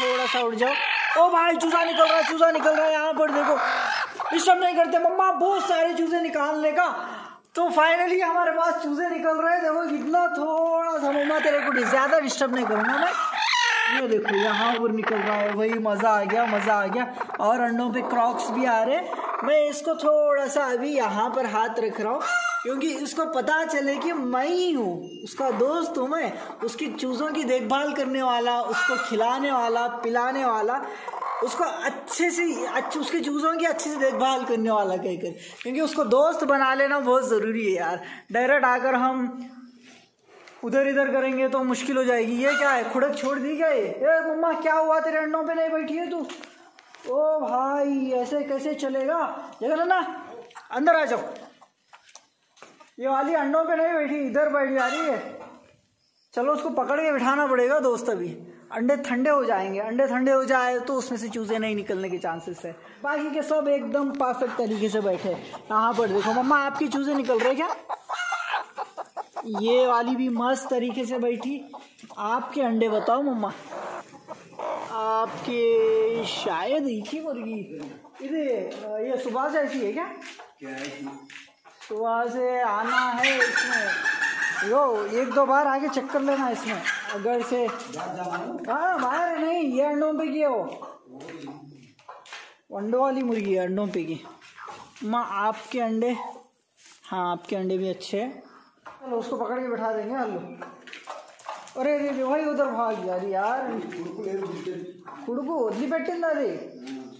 थोड़ा सा उड़ जाओ ओ भाई चूजा निकल रहा है चूजा निकल रहा है यहाँ पर देखो इस सब नहीं करते मम्मा बहुत सारे चूजे निकालने का तो फाइनली हमारे पास चूजे निकल रहे हैं देखो इतना थोड़ा सा मम्मा तेरे को ज़्यादा डिस्टर्ब नहीं करूँगा मैं ये देखो यहाँ पर निकल रहा है वही मज़ा आ गया मज़ा आ गया और अंडों पे क्रॉक्स भी आ रहे हैं मैं इसको थोड़ा सा अभी यहाँ पर हाथ रख रहा हूँ क्योंकि उसको पता चले कि मैं ही हूँ उसका दोस्त हूँ मैं उसकी चूज़ों की देखभाल करने वाला उसको खिलाने वाला पिलाने वाला उसको अच्छे से अच्छे उसकी चूज़ों की अच्छे से देखभाल करने वाला कहकर क्योंकि उसको दोस्त बना लेना बहुत ज़रूरी है यार डायरेक्ट आकर हम उधर इधर करेंगे तो मुश्किल हो जाएगी ये क्या है खुड़क छोड़ दी क्या ये ए मम्मा क्या हुआ तेरे अंडों पे नहीं बैठी है तू ओ भाई ऐसे कैसे चलेगा जगह ना अंदर आ जाओ ये वाली अंडों पे नहीं बैठी इधर बैठी आ रही है चलो उसको पकड़ के बिठाना पड़ेगा दोस्त अभी अंडे ठंडे हो जाएंगे अंडे ठंडे हो जाए तो उसमें से चूजे नहीं निकलने के चांसेस है बाकी के सब एकदम परफेक्ट तरीके से बैठे यहाँ पर देखो मम्मा आपकी चूजे निकल रहे क्या ये वाली भी मस्त तरीके से बैठी आपके अंडे बताओ मम्मा आपके शायद एक ही मुर्गी इधर ये सुबह से ऐसी है क्या क्या है तो वहाँ से आना है इसमें यो एक दो बार आगे चेक कर लेना इसमें अगर से हाँ बाहर नहीं ये अंडों पे की है वो अंडों वाली मुर्गी है अंडों पे की माँ आपके अंडे हाँ आपके अंडे भी अच्छे हैं चलो उसको पकड़ के बैठा देंगे आलू ಅರೆ उधर भाग ಉದರ್ अरे यार ಯಾರ ಹುಡುಗು लिपटिंदा अरे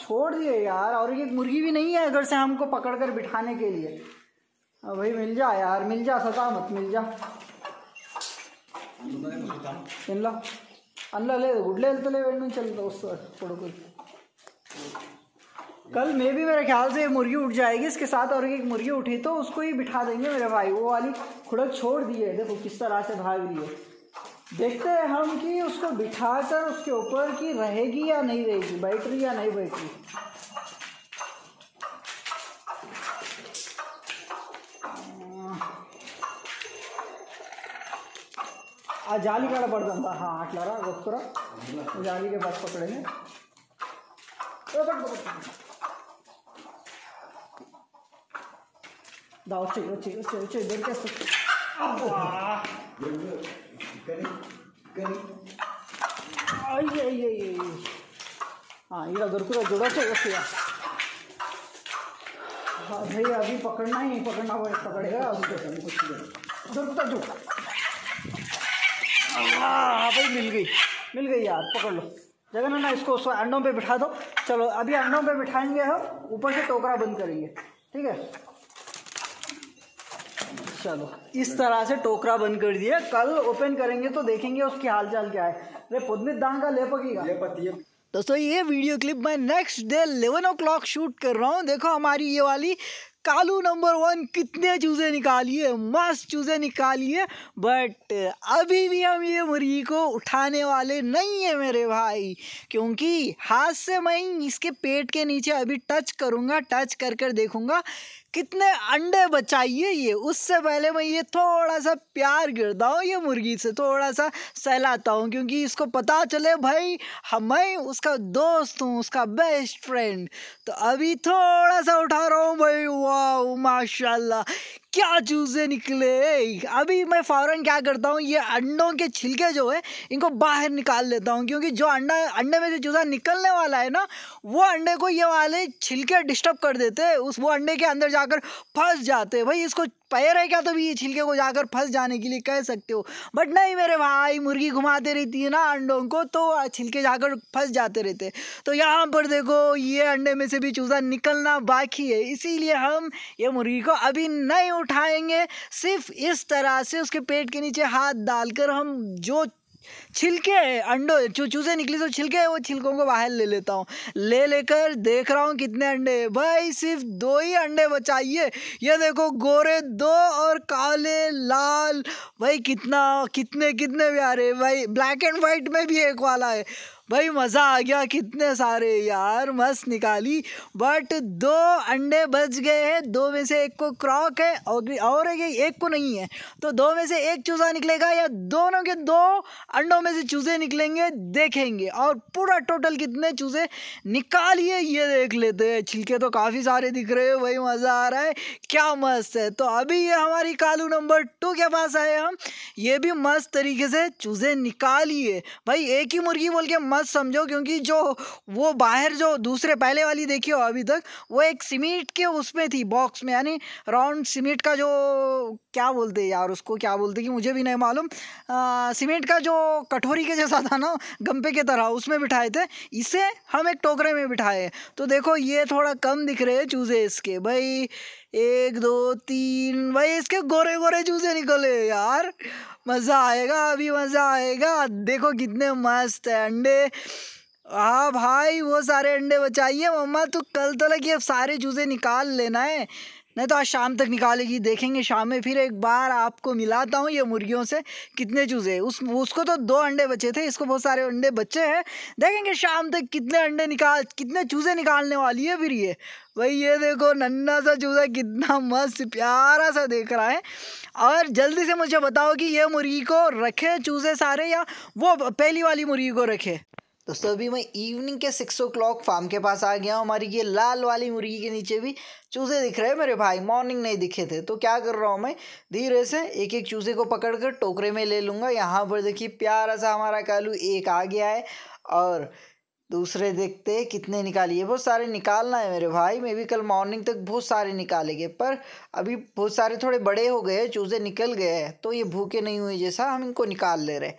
छोड़ दिए यार और एक मुर्गी भी नहीं है अगर से हमको पकड़ कर बिठाने के लिए हाँ भाई मिल जा यार मिल जा सता मत मिल जा ಇಲ್ಲ ले ಗುಡ್ಲೆ ಇಲ್ತಲೇ वेड़ चलता उस थोड़ा कोई कल मे भी मेरे ख्याल से मुर्गी उठ जाएगी इसके साथ और एक मुर्गी उठी तो उसको ही बिठा देंगे मेरे भाई वो वाली खुड़क छोड़ दी है देखो किस तरह से भाग रही है देखते हैं हम कि उसको बिठाकर उसके ऊपर की रहेगी या नहीं रहेगी बैठ रही या नहीं बैठ रही ಆ ಜಾಲಿ ಕಾಡ ಬಡ್ದಂತ ಹಾಂ ಆಟ್ಲಾರ ಗೊತ್ತರ ಜಾಲಿಗೆ ಬಸ್ ಪಕಡೆನೆ दा भाई अभी पकड़ना ही पकड़ना पकड़ेगा हाँ भाई मिल गई मिल गई यार पकड़ लो जगह ना ना इसको उसको अंडों पे बिठा दो चलो अभी अंडों पे बिठाएंगे हम ऊपर से टोकरा बंद करेंगे ठीक है चलो इस तरह से टोकरा बंद कर दिए कल ओपन करेंगे तो देखेंगे उसकी हालचाल क्या है अरे पुदमित दान का ले पकेगा ले पती दोस्तों ये वीडियो क्लिप मैं next day 11 o'clock shoot कर रहा हूँ देखो हमारी ये वाली कालू नंबर वन कितने चूज़े निकालिए मस्त चूज़े निकालिए बट अभी भी हम ये मुर्गी को उठाने वाले नहीं है मेरे भाई क्योंकि हाथ से मैं इसके पेट के नीचे अभी टच करूँगा टच कर कर देखूँगा कितने अंडे बचाइए ये उससे पहले मैं ये थोड़ा सा प्यार गिरता हूँ ये मुर्गी से थोड़ा सा सहलाता हूँ क्योंकि इसको पता चले भाई हम मैं उसका दोस्त हूँ उसका बेस्ट फ्रेंड तो अभी थोड़ा सा उठा रहा हूँ भाई वाह माशाल्लाह क्या चूजे निकले अभी मैं फ़ौरन क्या करता हूँ ये अंडों के छिलके जो है इनको बाहर निकाल लेता हूँ क्योंकि जो अंडा अंडे में से चूजा निकलने वाला है ना वो अंडे को ये वाले छिलके डिस्टर्ब कर देते उस वो अंडे के अंदर जाकर फंस जाते भाई इसको पैर है क्या तभी ये छिलके को जाकर फंस जाने के लिए कह सकते हो बट नहीं मेरे भाई मुर्गी घुमाते रहती है ना अंडों को तो छिलके जाकर फंस जाते रहते तो यहाँ पर देखो ये अंडे में से भी चूज़ा निकलना बाकी है इसीलिए हम ये मुर्गी को अभी नहीं उठाएंगे सिर्फ इस तरह से उसके पेट के नीचे हाथ डालकर हम जो छिलके अंडो चू चूसे निकले तो छिलके वो छिलकों को बाहर ले लेता हूँ ले लेकर देख रहा हूँ कितने अंडे भाई सिर्फ दो ही अंडे बचाइए ये देखो गोरे दो और काले लाल भाई कितना कितने कितने प्यारे भाई ब्लैक एंड वाइट में भी एक वाला है भाई मज़ा आ गया कितने सारे यार मस्त निकाली बट दो अंडे बच गए हैं दो में से एक को क्रॉक है और और एक को नहीं है तो दो में से एक चूज़ा निकलेगा या दोनों के दो अंडों में से चूज़े निकलेंगे देखेंगे और पूरा टोटल कितने चूज़े निकालिए ये देख लेते हैं छिलके तो काफ़ी सारे दिख रहे हैं वही मज़ा आ रहा है क्या मस्त है तो अभी ये हमारी कालू नंबर टू के पास आए हम ये भी मस्त तरीके से चूज़े निकालिए भाई एक ही मुर्गी बोल के मस्त मत समझो क्योंकि जो वो बाहर जो दूसरे पहले वाली देखी हो अभी तक वो एक सीमेंट के उसमें थी बॉक्स में यानी राउंड सीमेंट का जो क्या बोलते यार उसको क्या बोलते कि मुझे भी नहीं मालूम सीमेंट का जो कटोरी के जैसा था ना गम्पे के तरह उसमें बिठाए थे इसे हम एक टोकरे में बिठाए तो देखो ये थोड़ा कम दिख रहे हैं चूज़े इसके भाई एक दो तीन भाई इसके गोरे गोरे चूसे निकले यार मज़ा आएगा अभी मज़ा आएगा देखो कितने मस्त है अंडे हाँ भाई वो सारे अंडे बचाइए मम्मा तू कल तो लगी ये सारे चूज़े निकाल लेना है नहीं तो आज शाम तक निकालेगी देखेंगे शाम में फिर एक बार आपको मिलाता हूँ ये मुर्गियों से कितने चूज़े उस उसको तो दो अंडे बचे थे इसको बहुत सारे अंडे बच्चे हैं देखेंगे शाम तक कितने अंडे निकाल कितने चूज़े निकालने वाली है फिर ये भाई ये देखो नन्ना सा चूज़ा कितना मस्त प्यारा सा देख रहा है और जल्दी से मुझे बताओ कि ये मुर्गी को रखे चूज़े सारे या वो पहली वाली मुर्गी को रखे दोस्तों अभी मैं इवनिंग के सिक्स ओ क्लॉक फार्म के पास आ गया हूँ हमारी ये लाल वाली मुर्गी के नीचे भी चूज़े दिख रहे हैं मेरे भाई मॉर्निंग नहीं दिखे थे तो क्या कर रहा हूँ मैं धीरे से एक एक चूज़े को पकड़ कर टोकरे में ले लूँगा यहाँ पर देखिए प्यारा सा हमारा कालू एक आ गया है और दूसरे देखते कितने निकालिए बहुत सारे निकालना है मेरे भाई मे भी कल मॉर्निंग तक बहुत सारे निकालेंगे पर अभी बहुत सारे थोड़े बड़े हो गए चूज़े निकल गए हैं तो ये भूखे नहीं हुए जैसा हम इनको निकाल ले रहे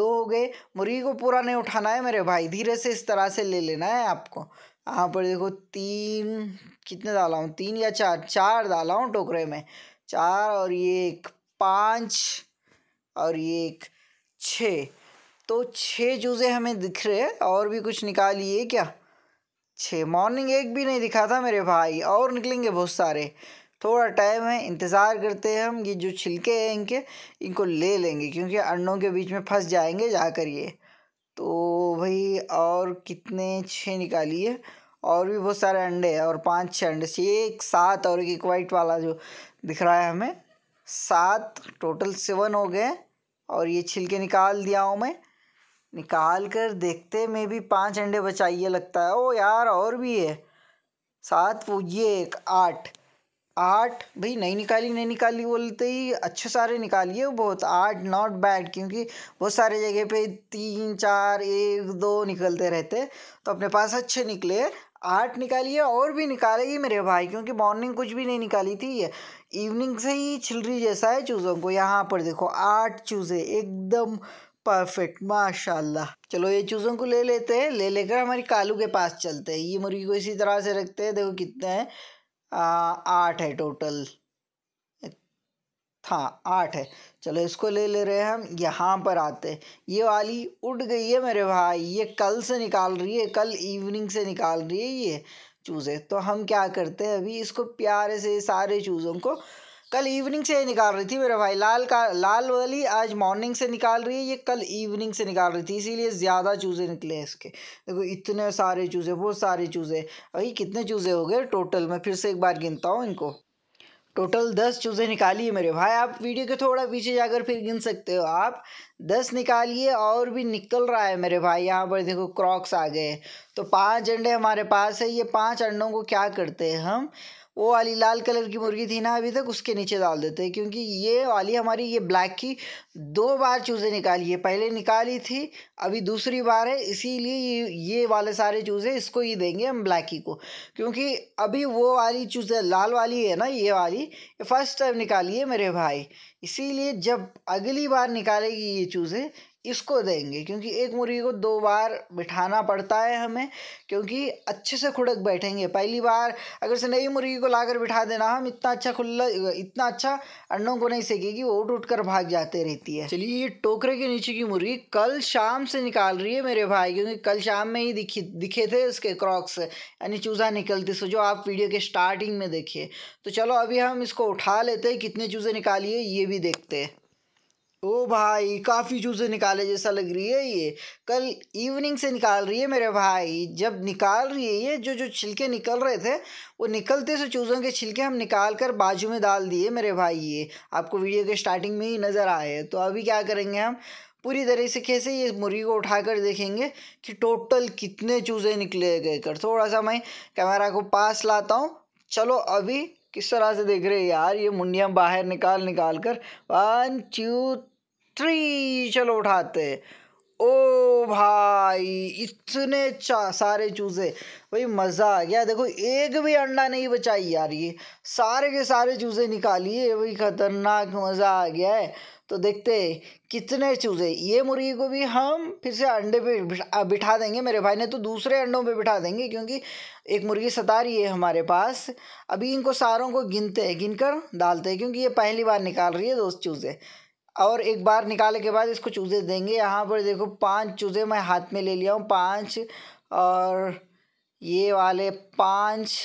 दो हो गए मुर्गी को पूरा नहीं उठाना है मेरे भाई धीरे से इस तरह से ले लेना है आपको यहाँ पर देखो तीन कितने डाला हूँ तीन या चार चार डाला हूँ टोकरे में चार और ये एक पाँच और ये एक छः तो छः चूज़े हमें दिख रहे हैं और भी कुछ निकालिए क्या छः मॉर्निंग एक भी नहीं दिखा था मेरे भाई और निकलेंगे बहुत सारे थोड़ा टाइम है इंतज़ार करते हैं हम ये जो छिलके हैं इनके इनको ले लेंगे क्योंकि अंडों के बीच में फंस जाएंगे जाकर ये तो भाई और कितने छः निकालिए और भी बहुत सारे अंडे हैं और पांच छः अंडे एक सात और एक वाइट वाला जो दिख रहा है हमें सात टोटल सेवन हो गए और ये छिलके निकाल दिया हूँ मैं निकाल कर देखते में भी पांच अंडे बचाइए लगता है ओ यार और भी है सात वो ये एक आठ आठ भाई नहीं निकाली नहीं निकाली बोलते ही अच्छे सारे निकालिए बहुत आठ नॉट बैड क्योंकि बहुत सारे जगह पे तीन चार एक दो निकलते रहते तो अपने पास अच्छे निकले आठ निकालिए और भी निकालेगी मेरे भाई क्योंकि मॉर्निंग कुछ भी नहीं निकाली थी ये इवनिंग से ही छिलरी जैसा है चूज़ों को यहाँ पर देखो आठ चूज़े एकदम परफेक्ट माशाल्लाह चलो ये चूज़ों को ले लेते हैं ले लेकर हमारी कालू के पास चलते हैं ये मुर्गी को इसी तरह से रखते हैं देखो कितने हैं आठ है टोटल हाँ आठ है चलो इसको ले ले रहे हैं हम यहाँ पर आते ये वाली उड़ गई है मेरे भाई ये कल से निकाल रही है कल इवनिंग से निकाल रही है ये चूज़ें तो हम क्या करते हैं अभी इसको प्यारे से सारे चूज़ों को कल इवनिंग से निकाल रही थी मेरे भाई लाल का लाल वाली आज मॉर्निंग से निकाल रही है ये कल इवनिंग से निकाल रही थी इसीलिए ज़्यादा चूज़े निकले हैं इसके देखो इतने सारे चूज़े बहुत सारे चूज़े भाई कितने चूज़े हो गए टोटल मैं फिर से एक बार गिनता हूँ इनको टोटल दस चूज़े निकालिए मेरे भाई आप वीडियो के थोड़ा पीछे जाकर फिर गिन सकते हो आप दस निकालिए और भी निकल रहा है मेरे भाई यहाँ पर देखो क्रॉक्स आ गए तो पांच अंडे हमारे पास है ये पांच अंडों को क्या करते हैं हम वो वाली लाल कलर की मुर्गी थी ना अभी तक उसके नीचे डाल देते हैं क्योंकि ये वाली हमारी ये ब्लैक की दो बार चूज़ें निकाली है पहले निकाली थी अभी दूसरी बार है इसीलिए ये ये वाले सारे चूज़ें इसको ही देंगे हम ब्लैकी को क्योंकि अभी वो वाली चूज़ें लाल वाली है ना ये वाली फर्स्ट टाइम निकाली है मेरे भाई इसीलिए जब अगली बार निकालेगी ये चूज़ें इसको देंगे क्योंकि एक मुर्गी को दो बार बिठाना पड़ता है हमें क्योंकि अच्छे से खुड़क बैठेंगे पहली बार अगर से नई मुर्गी को लाकर बिठा देना हम इतना अच्छा खुला इतना अच्छा अंडों को नहीं सेकेगी वो उठ उठ कर भाग जाते रहती सकती है चलिए ये टोकरे के नीचे की मुर्गी कल शाम से निकाल रही है मेरे भाई क्योंकि कल शाम में ही दिखी दिखे थे उसके क्रॉक्स यानी चूज़ा निकलते सो जो आप वीडियो के स्टार्टिंग में देखिए तो चलो अभी हम इसको उठा लेते हैं कितने चूज़े निकालिए ये भी देखते हैं ओ भाई काफ़ी चूज़ें निकाले जैसा लग रही है ये कल इवनिंग से निकाल रही है मेरे भाई जब निकाल रही है ये जो जो छिलके निकल रहे थे वो निकलते से चूज़ों के छिलके हम निकाल कर बाजू में डाल दिए मेरे भाई ये आपको वीडियो के स्टार्टिंग में ही नज़र आए तो अभी क्या करेंगे हम पूरी तरह से कैसे ये मुर्गी को उठाकर देखेंगे कि टोटल कितने चूज़े निकले गए कर थोड़ा सा मैं कैमरा को पास लाता हूँ चलो अभी किस तरह से देख रहे हैं यार ये मुंडियाँ बाहर निकाल निकाल कर वन टू थ्री चलो उठाते ओ भाई इतने सारे चूज़े भाई मज़ा आ गया देखो एक भी अंडा नहीं बचाई यार ये सारे के सारे चूज़े निकालिए भाई ख़तरनाक मज़ा आ गया है तो देखते कितने चूज़े ये मुर्गी को भी हम फिर से अंडे पे बिठा देंगे मेरे भाई ने तो दूसरे अंडों पे बिठा देंगे क्योंकि एक मुर्गी सता रही है हमारे पास अभी इनको सारों को गिनते हैं गिनकर डालते हैं क्योंकि ये पहली बार निकाल रही है दोस्त चूज़े और एक बार निकालने के बाद इसको चूज़े देंगे यहाँ पर देखो पांच चूज़े मैं हाथ में ले लिया हूँ पांच और ये वाले पांच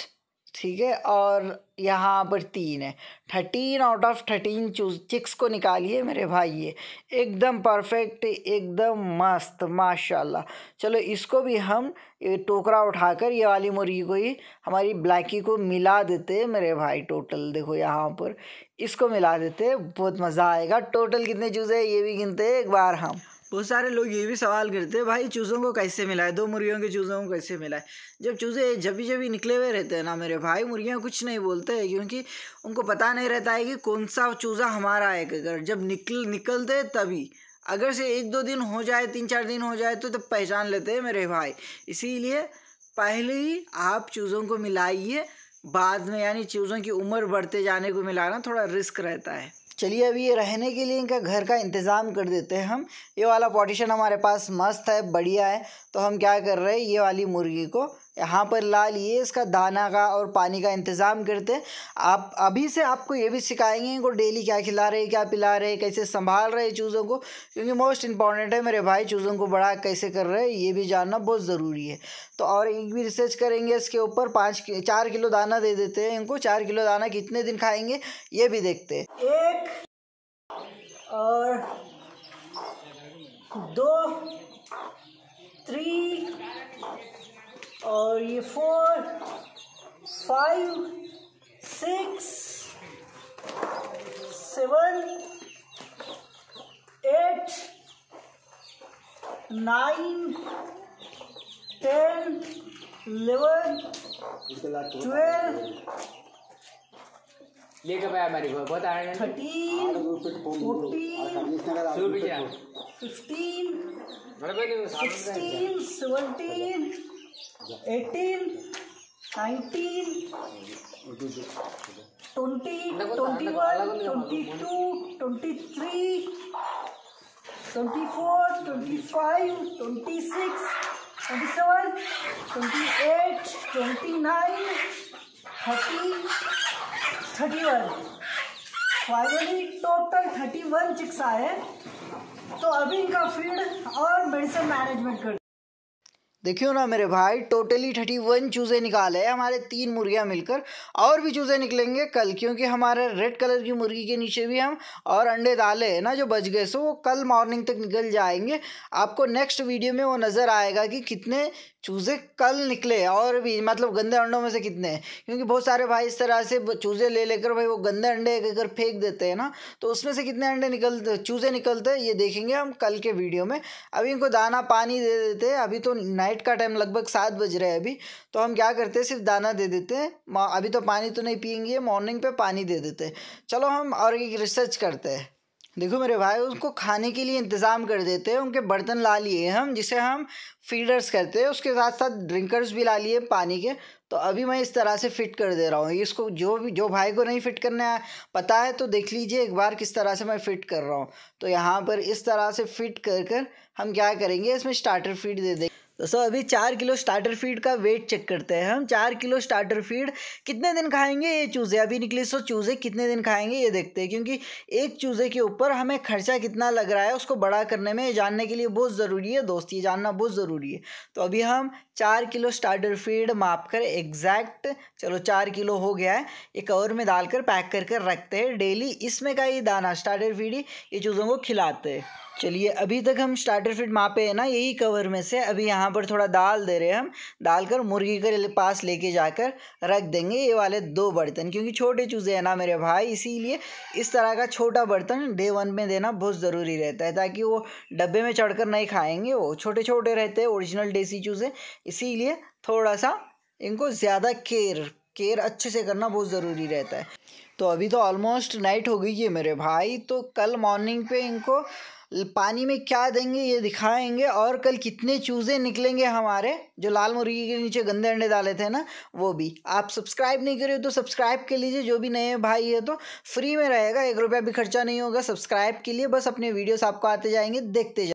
ठीक है और यहाँ पर तीन है thirteen out of thirteen choose चिक्स को निकालिए मेरे भाई ये एकदम परफेक्ट एकदम मस्त माशाल्लाह चलो इसको भी हम टोकरा उठाकर ये वाली मुर्गी को ही हमारी ब्लैकी को मिला देते मेरे भाई टोटल देखो यहाँ पर इसको मिला देते बहुत मज़ा आएगा टोटल कितने चूज़ है ये भी गिनते एक बार हम बहुत सारे लोग ये भी सवाल करते हैं भाई चूज़ों को कैसे मिलाए दो मुर्गियों के चूज़ों को कैसे मिलाए जब चूज़े जब भी निकले हुए रहते हैं ना मेरे भाई मुर्गियाँ कुछ नहीं बोलते हैं क्योंकि उनको पता नहीं रहता है कि कौन सा चूज़ा हमारा है अगर जब निकल निकलते तभी अगर से एक दो दिन हो जाए तीन चार दिन हो जाए तो तब पहचान लेते हैं मेरे भाई इसीलिए पहले ही आप चूज़ों को मिलाइए बाद में यानी चूज़ों की उम्र बढ़ते जाने को मिलाना थोड़ा रिस्क रहता है चलिए अभी ये रहने के लिए इनका घर का इंतज़ाम कर देते हैं हम ये वाला पोटिशन हमारे पास मस्त है बढ़िया है तो हम क्या कर रहे हैं ये वाली मुर्गी को यहाँ पर लाल ये इसका दाना का और पानी का इंतज़ाम करते आप अभी से आपको ये भी सिखाएंगे इनको डेली क्या खिला रहे क्या पिला रहे कैसे संभाल रहे चूज़ों को क्योंकि मोस्ट इंपॉर्टेंट है मेरे भाई चूज़ों को बड़ा कैसे कर रहे हैं ये भी जानना बहुत ज़रूरी है तो और एक भी रिसर्च करेंगे इसके ऊपर पाँच चार किलो दाना दे देते हैं इनको चार किलो दाना कितने दिन खाएंगे ये भी देखते एक और दो थ्री और ये four five six seven eight nine ten eleven twelve लेके पाया हमारी को बहुत आनंद thirteen fourteen fifteen sixteen seventeen eighteen nineteen twenty twenty one twenty two twenty three twenty four twenty five twenty six twenty seven twenty eight twenty nine thirty thirty one finally total thirty one chicks आए तो अभी इनका field और medicine management कर देखियो ना मेरे भाई टोटली थर्टी वन चूज़े निकाले हैं हमारे तीन मुर्गियाँ मिलकर और भी चूज़े निकलेंगे कल क्योंकि हमारे रेड कलर की मुर्गी के नीचे भी हम और अंडे डाले हैं ना जो बच गए सो वो कल मॉर्निंग तक निकल जाएंगे आपको नेक्स्ट वीडियो में वो नज़र आएगा कि कितने चूज़े कल निकले और भी मतलब गंदे अंडों में से कितने हैं क्योंकि बहुत सारे भाई इस तरह से चूज़े ले लेकर भाई वो गंदे अंडे एक अगर फेंक देते हैं ना तो उसमें से कितने अंडे निकलते चूज़े निकलते हैं ये देखेंगे हम कल के वीडियो में अभी इनको दाना पानी दे देते हैं अभी तो नाइट का टाइम लगभग सात बज रहे हैं अभी तो हम क्या करते हैं सिर्फ दाना दे देते हैं अभी तो पानी तो नहीं पियेंगे मॉर्निंग पर पानी दे देते हैं चलो हम और एक रिसर्च करते हैं देखो मेरे भाई उसको खाने के लिए इंतज़ाम कर देते हैं उनके बर्तन ला लिए हम जिसे हम फीडर्स करते हैं उसके साथ साथ ड्रिंकर्स भी ला लिए पानी के तो अभी मैं इस तरह से फिट कर दे रहा हूँ इसको जो भी जो भाई को नहीं फिट करना है पता है तो देख लीजिए एक बार किस तरह से मैं फ़िट कर रहा हूँ तो यहाँ पर इस तरह से फिट कर कर हम क्या करेंगे इसमें स्टार्टर फीड दे दें तो सर अभी चार किलो स्टार्टर फीड का वेट चेक करते हैं हम चार किलो स्टार्टर फीड कितने दिन खाएंगे ये चूज़े अभी निकली सो चूज़े कितने दिन खाएंगे ये देखते हैं क्योंकि एक चूज़े के ऊपर हमें खर्चा कितना लग रहा है उसको बड़ा करने में जानने के लिए बहुत ज़रूरी है दोस्त ये जानना बहुत ज़रूरी है तो अभी हम चार किलो स्टार्टर फीड माप कर एग्जैक्ट चलो चार किलो हो गया है ये कवर में डालकर पैक कर कर रखते हैं डेली इसमें का ये दाना स्टार्टर फीड ही ये चूज़ों को खिलाते हैं चलिए अभी तक हम स्टार्टर फिट मापे हैं ना यही कवर में से अभी यहाँ पर थोड़ा दाल दे रहे हैं हम डाल कर मुर्गी के पास लेके जाकर रख देंगे ये वाले दो बर्तन क्योंकि छोटे चूज़े हैं ना मेरे भाई इसीलिए इस तरह का छोटा बर्तन डे वन में देना बहुत ज़रूरी रहता है ताकि वो डब्बे में चढ़कर नहीं खाएंगे वो छोटे छोटे रहते हैं ओरिजिनल देसी चूज़े इसीलिए थोड़ा सा इनको ज़्यादा केयर केयर अच्छे से करना बहुत ज़रूरी रहता है तो अभी तो ऑलमोस्ट नाइट हो गई है मेरे भाई तो कल मॉर्निंग पे इनको पानी में क्या देंगे ये दिखाएंगे और कल कितने चूज़े निकलेंगे हमारे जो लाल मुर्गी के नीचे गंदे अंडे डाले थे ना वो भी आप सब्सक्राइब नहीं करे तो सब्सक्राइब कर लीजिए जो भी नए भाई है तो फ्री में रहेगा एक रुपया भी खर्चा नहीं होगा सब्सक्राइब के लिए बस अपने वीडियोस आपको आते जाएंगे देखते जाएंगे